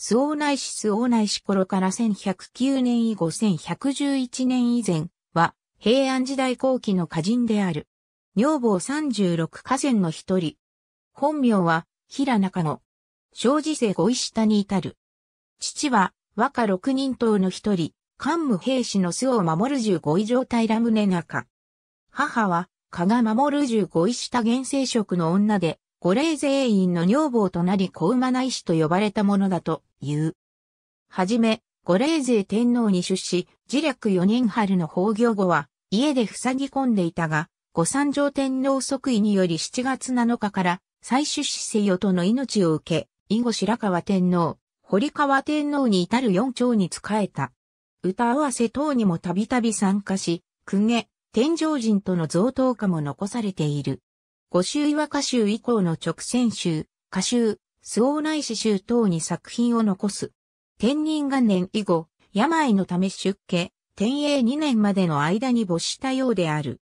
周王内市周王内市頃から1109年以後1111年以前は平安時代後期の歌人である。女房36河川の一人。本名は平中野。正治生五石田に至る。父は和歌六人党の一人、官務平氏の巣を守る十五位状態ラムネ中。母は加賀守る十五石田現世職の女で、五霊税員の女房となり子馬内氏と呼ばれたものだという。はじめ、五霊勢天皇に出資、自略四年春の崩御後は、家で塞ぎ込んでいたが、御三条天皇即位により7月7日から、再出資世よとの命を受け、以後白河天皇、堀川天皇に至る四朝に仕えた。歌合わせ等にもたびたび参加し、公家、天上人との贈答歌も残されている。五州岩歌集以降の直線集、歌集、周王内市集等に作品を残す。天人元年以後、病のため出家、天永2年までの間に没したようである。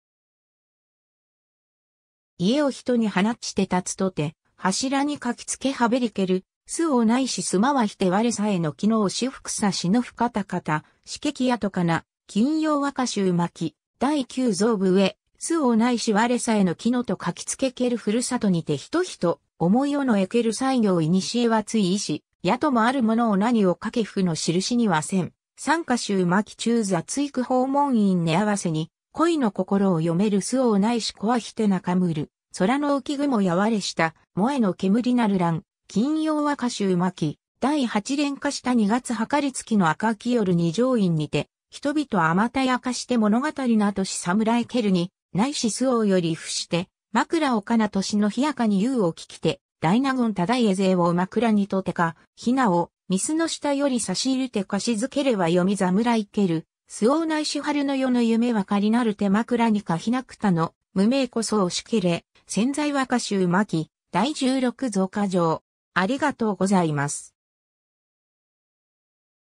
家を人に放ちて立つとて、柱に書きつけはべりける、巣をないしすまわひて我さえの機能しふくさしのふかたかた、四きやとかな、金曜和歌集巻、第九蔵部へ。巣をないし我さえの木のと書きつけけるふるさとにて人と。思いをのえける産業いにしえはついいし、やともあるものを何をかけふの印にはせん。参加州巻中雑育訪問員寝合わせに、恋の心を読める巣をないし怖ひてなかむる。空の浮雲やわれした、萌えの煙なる乱。金曜和歌集巻、第八連歌した2月はかりつきの赤き夜二条院にて、人々あまたやかして物語なとし侍けるに、ないし周王より伏して、枕をかな年の冷やかに優を聞きて、大納言忠家勢を枕にとてか、ひなを、ミスの下より差し入れてかしづければ読み侍いける。周王内し春の世の夢はかりなる手枕にかひなくたの、無名こそをしけれ、潜在和歌集巻、第16増加条。ありがとうございます。